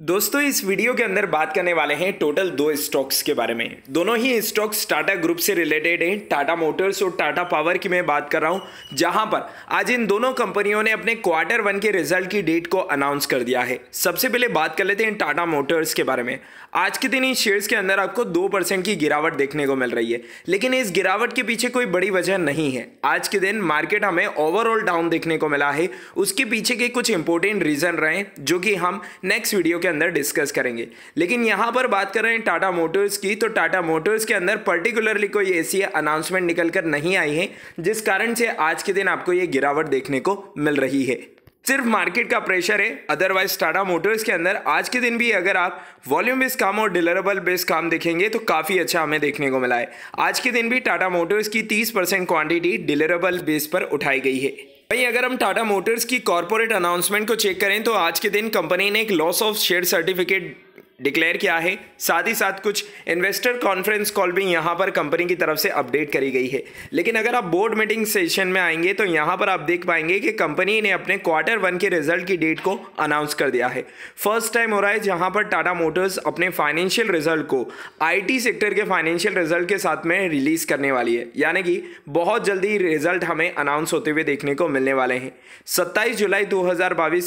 दोस्तों इस वीडियो के अंदर बात करने वाले हैं टोटल दो स्टॉक्स के बारे में दोनों ही स्टॉक्स टाटा ग्रुप से रिलेटेड हैं टाटा मोटर्स और टाटा पावर की मैं बात कर रहा हूं जहां पर आज इन दोनों कंपनियों ने अपने क्वार्टर वन के रिजल्ट की डेट को अनाउंस कर दिया है सबसे पहले बात कर लेते हैं टाटा मोटर्स के बारे में आज के दिन इन शेयर्स के अंदर आपको दो की गिरावट देखने को मिल रही है लेकिन इस गिरावट के पीछे कोई बड़ी वजह नहीं है आज के दिन मार्केट हमें ओवरऑल डाउन देखने को मिला है उसके पीछे के कुछ इंपॉर्टेंट रीजन रहे जो कि हम नेक्स्ट वीडियो के अंदर डिस्कस करेंगे लेकिन यहाँ पर बात कर रहे हैं टाटा मोटर्स की तो टाटा मोटर्स के अंदर पर्टिकुलरली कोई ऐसी अनाउंसमेंट निकल कर नहीं आई है जिस कारण से आज के दिन आपको ये गिरावट देखने को मिल रही है सिर्फ मार्केट का प्रेशर है अदरवाइज टाटा मोटर्स के अंदर आज के दिन भी अगर आप वॉल्यूम बेस्ड काम और डिलरेबल बेस्ड काम देखेंगे तो काफ़ी अच्छा हमें देखने को मिला है आज के दिन भी टाटा मोटर्स की 30 परसेंट क्वांटिटी डिलरेबल बेस पर उठाई गई है वहीं अगर हम टाटा मोटर्स की कॉरपोरेट अनाउंसमेंट को चेक करें तो आज के दिन कंपनी ने एक loss of share certificate declare किया है साथ ही साथ कुछ इन्वेस्टर कॉन्फ्रेंस कॉल भी यहाँ पर कंपनी की तरफ से अपडेट करी गई है लेकिन अगर आप बोर्ड मीटिंग सेशन में आएंगे तो यहाँ पर आप देख पाएंगे कि कंपनी ने अपने क्वार्टर वन के रिजल्ट की डेट को अनाउंस कर दिया है फर्स्ट टाइम हो रहा है जहाँ पर टाटा मोटर्स अपने फाइनेंशियल रिजल्ट को आई सेक्टर के फाइनेंशियल रिजल्ट के साथ में रिलीज करने वाली है यानी कि बहुत जल्दी रिजल्ट हमें अनाउंस होते हुए देखने को मिलने वाले हैं सत्ताईस जुलाई दो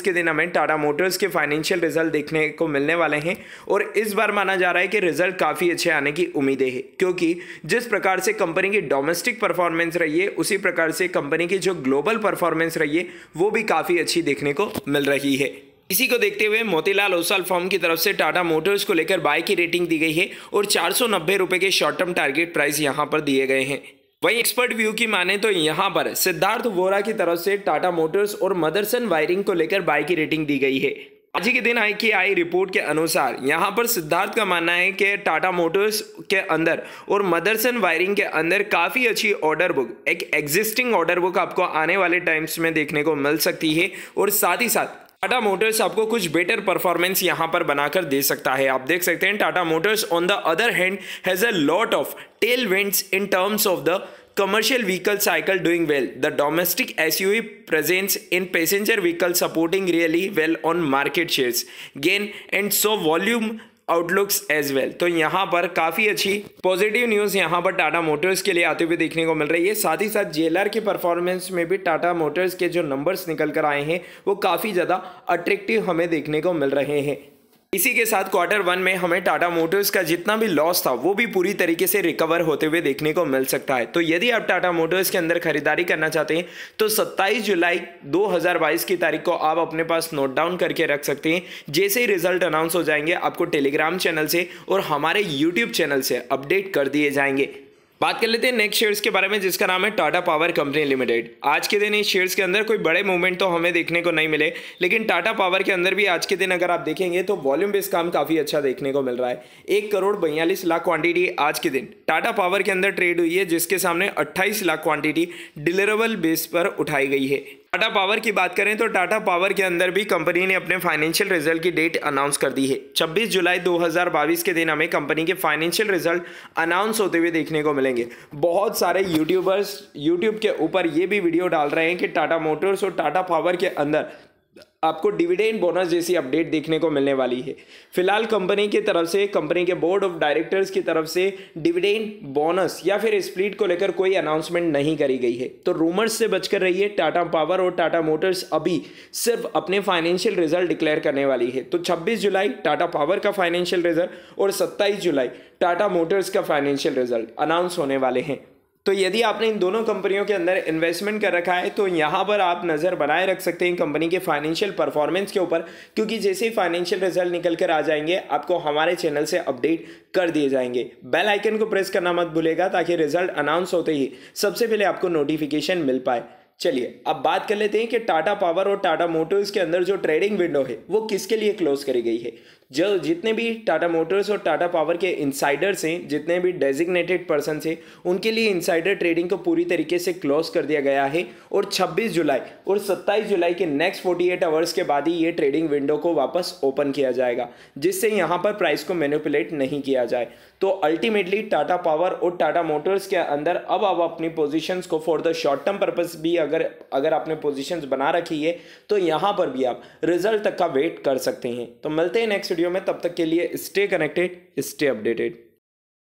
के दिन हमें टाटा मोटर्स के फाइनेंशियल रिजल्ट देखने को मिलने वाले हैं और इस बार माना जा रहा है कि रिजल्ट काफ़ी अच्छे आने की उम्मीदें हैं क्योंकि जिस प्रकार से कंपनी की डोमेस्टिक परफॉर्मेंस रही है उसी प्रकार से कंपनी की जो ग्लोबल परफॉर्मेंस रही है वो भी काफ़ी अच्छी देखने को मिल रही है इसी को देखते हुए मोतीलाल ओसाल फॉर्म की तरफ से टाटा मोटर्स को लेकर बाय की रेटिंग दी गई है और चार सौ के शॉर्ट टर्म टारगेट प्राइस यहाँ पर दिए गए हैं वहीं एक्सपर्ट व्यू की माने तो यहाँ पर सिद्धार्थ वोरा की तरफ से टाटा मोटर्स और मदरसन वायरिंग को लेकर बाय की रेटिंग दी गई है आज ही के दिन आई की आई रिपोर्ट के अनुसार यहाँ पर सिद्धार्थ का मानना है कि टाटा मोटर्स के अंदर और मदरसन वायरिंग के अंदर काफ़ी अच्छी ऑर्डर बुक एक एग्जिस्टिंग ऑर्डर बुक आपको आने वाले टाइम्स में देखने को मिल सकती है और साथ ही साथ टाटा मोटर्स आपको कुछ बेटर परफॉर्मेंस यहां पर बनाकर दे सकता है आप देख सकते हैं Tata Motors on the other hand has a lot of tail winds in terms of the commercial vehicle cycle doing well. The domestic SUV presence in passenger vehicle supporting really well on market shares gain and so volume outlooks as well तो यहाँ पर काफ़ी अच्छी positive news यहाँ पर Tata Motors के लिए आते हुए देखने को मिल रही है साथ ही साथ जेलर के परफॉर्मेंस में भी टाटा मोटर्स के जो नंबर्स निकल कर आए हैं वो काफ़ी ज़्यादा अट्रैक्टिव हमें देखने को मिल रहे हैं इसी के साथ क्वार्टर वन में हमें टाटा मोटर्स का जितना भी लॉस था वो भी पूरी तरीके से रिकवर होते हुए देखने को मिल सकता है तो यदि आप टाटा मोटर्स के अंदर खरीदारी करना चाहते हैं तो 27 जुलाई 2022 की तारीख को आप अपने पास नोट डाउन करके रख सकते हैं जैसे ही रिजल्ट अनाउंस हो जाएंगे आपको टेलीग्राम चैनल से और हमारे यूट्यूब चैनल से अपडेट कर दिए जाएंगे बात कर लेते हैं नेक्स्ट शेयर्स के बारे में जिसका नाम है टाटा पावर कंपनी लिमिटेड आज के दिन इस शेयर्स के अंदर कोई बड़े मूवमेंट तो हमें देखने को नहीं मिले लेकिन टाटा पावर के अंदर भी आज के दिन अगर आप देखेंगे तो वॉल्यूम बेस्ड काम काफ़ी अच्छा देखने को मिल रहा है एक करोड़ बयालीस लाख क्वांटिटी आज के दिन टाटा पावर के अंदर ट्रेड हुई है जिसके सामने अट्ठाईस लाख क्वांटिटी डिलेरेबल बेस पर उठाई गई है टाटा पावर की बात करें तो टाटा पावर के अंदर भी कंपनी ने अपने फाइनेंशियल रिजल्ट की डेट अनाउंस कर दी है 26 जुलाई 2022 के दिन हमें कंपनी के फाइनेंशियल रिजल्ट अनाउंस होते हुए देखने को मिलेंगे बहुत सारे यूट्यूबर्स यूट्यूब के ऊपर ये भी वीडियो डाल रहे हैं कि टाटा मोटर्स और टाटा पावर के अंदर आपको डिविडेंड बोनस जैसी अपडेट देखने को मिलने वाली है फिलहाल कंपनी की तरफ से कंपनी के बोर्ड ऑफ डायरेक्टर्स की तरफ से डिविडेंड बोनस या फिर स्प्लिट को लेकर कोई अनाउंसमेंट नहीं करी गई है तो रूमर्स से बचकर रहिए टाटा पावर और टाटा मोटर्स अभी सिर्फ अपने फाइनेंशियल रिजल्ट डिक्लेयर करने वाली है तो छब्बीस जुलाई टाटा पावर का फाइनेंशियल रिजल्ट और सत्ताईस जुलाई टाटा मोटर्स का फाइनेंशियल रिजल्ट अनाउंस होने वाले हैं तो यदि आपने इन दोनों कंपनियों के अंदर इन्वेस्टमेंट कर रखा है तो यहाँ पर आप नज़र बनाए रख सकते हैं कंपनी के फाइनेंशियल परफॉर्मेंस के ऊपर क्योंकि जैसे ही फाइनेंशियल रिजल्ट निकल कर आ जाएंगे आपको हमारे चैनल से अपडेट कर दिए जाएंगे बेल आइकन को प्रेस करना मत भूलेगा ताकि रिजल्ट अनाउंस होते ही सबसे पहले आपको नोटिफिकेशन मिल पाए चलिए अब बात कर लेते हैं कि टाटा पावर और टाटा मोटर्स के अंदर जो ट्रेडिंग विंडो है वो किसके लिए क्लोज करी गई है जो जितने भी टाटा मोटर्स और टाटा पावर के इंसाइडर्स हैं जितने भी डेजिग्नेटेड पर्सन हैं उनके लिए इंसाइडर ट्रेडिंग को पूरी तरीके से क्लोज कर दिया गया है और 26 जुलाई और 27 जुलाई के नेक्स्ट 48 आवर्स के बाद ही ये ट्रेडिंग विंडो को वापस ओपन किया जाएगा जिससे यहाँ पर प्राइस को मैनिपुलेट नहीं किया जाए तो अल्टीमेटली टाटा पावर और टाटा मोटर्स के अंदर अब आप अपनी पोजिशंस को for the short term purpose भी अगर अगर आपने पोजिशंस बना रखी है तो यहाँ पर भी आप रिजल्ट तक का वेट कर सकते हैं तो मिलते हैं नेक्स्ट वीडियो में तब तक के लिए स्टे कनेक्टेड स्टे अपडेटेड